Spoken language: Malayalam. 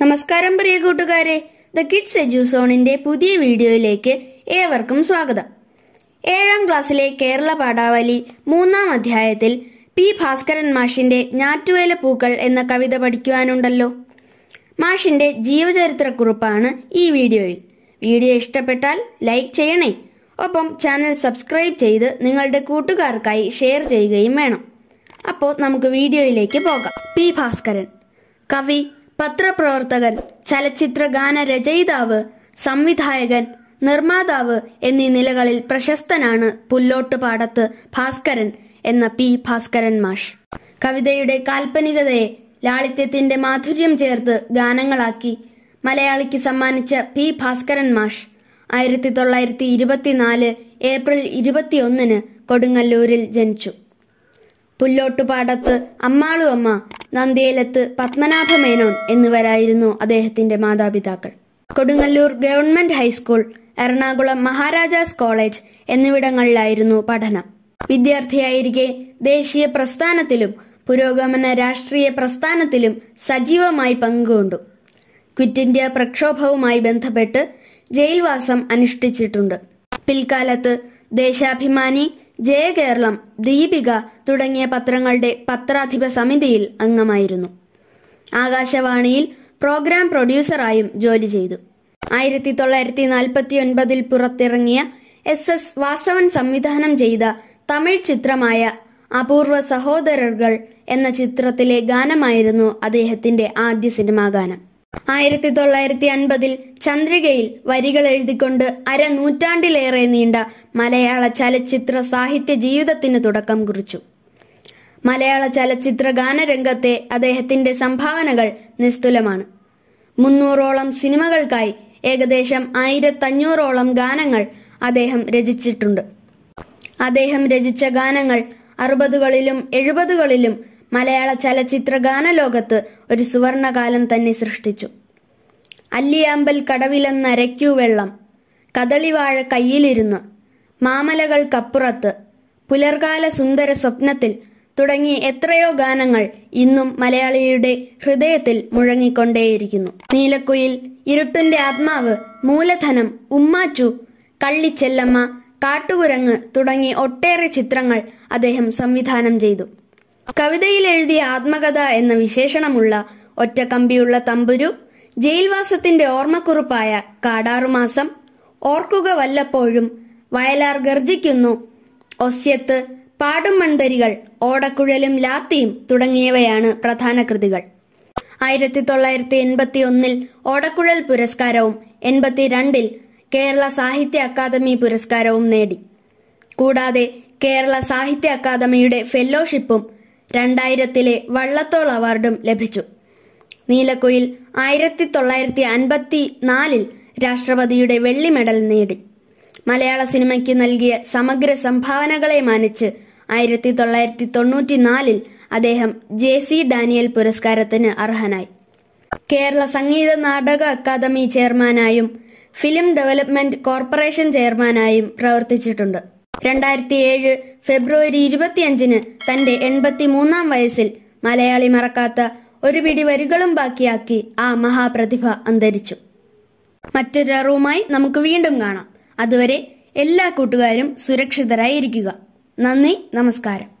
നമസ്കാരം പ്രിയ കൂട്ടുകാരെ ദ കിഡ്സ് എജ്യൂസോണിന്റെ പുതിയ വീഡിയോയിലേക്ക് ഏവർക്കും സ്വാഗതം ഏഴാം ക്ലാസ്സിലെ കേരള പാഠാവലി മൂന്നാം അധ്യായത്തിൽ പി ഭാസ്കരൻ മാഷിന്റെ ഞാറ്റുവേല പൂക്കൾ എന്ന കവിത പഠിക്കുവാനുണ്ടല്ലോ മാഷിന്റെ ജീവചരിത്രക്കുറിപ്പാണ് ഈ വീഡിയോയിൽ വീഡിയോ ഇഷ്ടപ്പെട്ടാൽ ലൈക്ക് ചെയ്യണേ ഒപ്പം ചാനൽ സബ്സ്ക്രൈബ് ചെയ്ത് നിങ്ങളുടെ കൂട്ടുകാർക്കായി ഷെയർ ചെയ്യുകയും വേണം അപ്പോൾ നമുക്ക് വീഡിയോയിലേക്ക് പോകാം പി ഭാസ്കരൻ കവി പത്രപ്രവർത്തകൻ ചലച്ചിത്ര ഗാന രചയിതാവ് സംവിധായകൻ നിർമ്മാതാവ് എന്നീ നിലകളിൽ പ്രശസ്തനാണ് പുല്ലോട്ട് പാടത്ത് ഭാസ്കരൻ എന്ന പി ഭാസ്കരൻ മാഷ് കവിതയുടെ കാൽപ്പനികതയെ ലാളിത്യത്തിന്റെ മാധുര്യം ചേർത്ത് ഗാനങ്ങളാക്കി മലയാളിക്ക് സമ്മാനിച്ച പി ഭാസ്കരൻ മാഷ് ആയിരത്തി തൊള്ളായിരത്തി ഇരുപത്തിനാല് ഏപ്രിൽ ഇരുപത്തിയൊന്നിന് കൊടുങ്ങല്ലൂരിൽ ജനിച്ചു പുല്ലോട്ടുപാടത്ത് അമ്മാളു അമ്മ നന്ദിയേലത്ത് പത്മനാഭ മേനോൻ എന്നിവരായിരുന്നു അദ്ദേഹത്തിന്റെ മാതാപിതാക്കൾ Kodungallur government high school Ernakulam Maharaja's college എന്നിവിടങ്ങളിലായിരുന്നു പഠനം വിദ്യാർത്ഥിയായിരിക്കെ ദേശീയ പ്രസ്ഥാനത്തിലും പുരോഗമന രാഷ്ട്രീയ പ്രസ്ഥാനത്തിലും സജീവമായി പങ്കുകൊണ്ടു ക്വിറ്റ് ഇന്ത്യ പ്രക്ഷോഭവുമായി ബന്ധപ്പെട്ട് ജയിൽവാസം അനുഷ്ഠിച്ചിട്ടുണ്ട് പിൽക്കാലത്ത് ദേശാഭിമാനി ജയകേരളം ദീപിക തുടങ്ങിയ പത്രങ്ങളുടെ പത്രാധിപ സമിതിയിൽ അംഗമായിരുന്നു ആകാശവാണിയിൽ പ്രോഗ്രാം പ്രൊഡ്യൂസറായും ജോലി ചെയ്തു ആയിരത്തി തൊള്ളായിരത്തി നാൽപ്പത്തി ഒൻപതിൽ പുറത്തിറങ്ങിയ എസ് എസ് വാസവൻ സംവിധാനം ചെയ്ത തമിഴ് ചിത്രമായ അപൂർവ സഹോദരകൾ എന്ന ചിത്രത്തിലെ ഗാനമായിരുന്നു അദ്ദേഹത്തിന്റെ ആദ്യ സിനിമാ ഗാനം ആയിരത്തി തൊള്ളായിരത്തി അൻപതിൽ ചന്ദ്രികയിൽ വരികൾ എഴുതിക്കൊണ്ട് അര നൂറ്റാണ്ടിലേറെ നീണ്ട മലയാള ചലച്ചിത്ര സാഹിത്യ ജീവിതത്തിന് തുടക്കം കുറിച്ചു മലയാള ചലച്ചിത്ര ഗാനരംഗത്തെ അദ്ദേഹത്തിന്റെ സംഭാവനകൾ നിസ്തുലമാണ് മുന്നൂറോളം സിനിമകൾക്കായി ഏകദേശം ആയിരത്തഞ്ഞൂറോളം ഗാനങ്ങൾ അദ്ദേഹം രചിച്ചിട്ടുണ്ട് അദ്ദേഹം രചിച്ച ഗാനങ്ങൾ അറുപതുകളിലും എഴുപതുകളിലും മലയാള ചലച്ചിത്ര ലോകത്ത് ഒരു സുവർണകാലം തന്നെ സൃഷ്ടിച്ചു അല്ലിയാമ്പൽ കടവിലെന്നരയ്ക്കൂ വെള്ളം കദളിവാഴ കയ്യിലിരുന്ന് മാമലകൾക്കപ്പുറത്ത് പുലർകാല സുന്ദര സ്വപ്നത്തിൽ തുടങ്ങി എത്രയോ ഗാനങ്ങൾ ഇന്നും മലയാളിയുടെ ഹൃദയത്തിൽ മുഴങ്ങിക്കൊണ്ടേയിരിക്കുന്നു നീലക്കുയിൽ ഇരുട്ടിന്റെ ആത്മാവ് മൂലധനം ഉമ്മാച്ചു കള്ളിച്ചെല്ലമ്മ കാട്ടുകുരങ്ങ് തുടങ്ങി ഒട്ടേറെ ചിത്രങ്ങൾ അദ്ദേഹം സംവിധാനം ചെയ്തു കവിതയിൽ എഴുതിയ ആത്മകഥ എന്ന വിശേഷണമുള്ള ഒറ്റക്കമ്പിയുള്ള തമ്പുരു ജയിൽവാസത്തിന്റെ ഓർമ്മക്കുറിപ്പായ കാടാറുമാസം ഓർക്കുക വല്ലപ്പോഴും വയലാർ ഗർജിക്കുന്നു ഒസ്യത്ത് പാടും മൺതരികൾ ഓടക്കുഴലും ലാത്തിയും തുടങ്ങിയവയാണ് പ്രധാന കൃതികൾ ആയിരത്തി തൊള്ളായിരത്തി എൺപത്തി ഒന്നിൽ ഓടക്കുഴൽ പുരസ്കാരവും എൺപത്തിരണ്ടിൽ കേരള സാഹിത്യ അക്കാദമി പുരസ്കാരവും നേടി കൂടാതെ കേരള സാഹിത്യ അക്കാദമിയുടെ ഫെല്ലോഷിപ്പും രണ്ടായിരത്തിലെ വള്ളത്തോൾ അവാർഡും ലഭിച്ചു നീലക്കുയിൽ ആയിരത്തി തൊള്ളായിരത്തി അൻപത്തി നാലിൽ രാഷ്ട്രപതിയുടെ വെള്ളി മെഡൽ നേടി മലയാള സിനിമയ്ക്ക് നൽകിയ സമഗ്ര സംഭാവനകളെ മാനിച്ച് ആയിരത്തി തൊള്ളായിരത്തി തൊണ്ണൂറ്റി നാലിൽ അദ്ദേഹം ജെ സി ഡാനിയൽ പുരസ്കാരത്തിന് അർഹനായി കേരള സംഗീത നാടക അക്കാദമി ചെയർമാനായും ഫിലിം ഡെവലപ്മെന്റ് കോർപ്പറേഷൻ ചെയർമാനായും പ്രവർത്തിച്ചിട്ടുണ്ട് രണ്ടായിരത്തി ഏഴ് ഫെബ്രുവരി ഇരുപത്തിയഞ്ചിന് തന്റെ എൺപത്തി മൂന്നാം വയസ്സിൽ മലയാളി മറക്കാത്ത ഒരു പിടി വരികളും ബാക്കിയാക്കി ആ മഹാപ്രതിഭ അന്തരിച്ചു മറ്റൊരു അറിവുമായി നമുക്ക് വീണ്ടും കാണാം അതുവരെ എല്ലാ കൂട്ടുകാരും സുരക്ഷിതരായിരിക്കുക നന്ദി നമസ്കാരം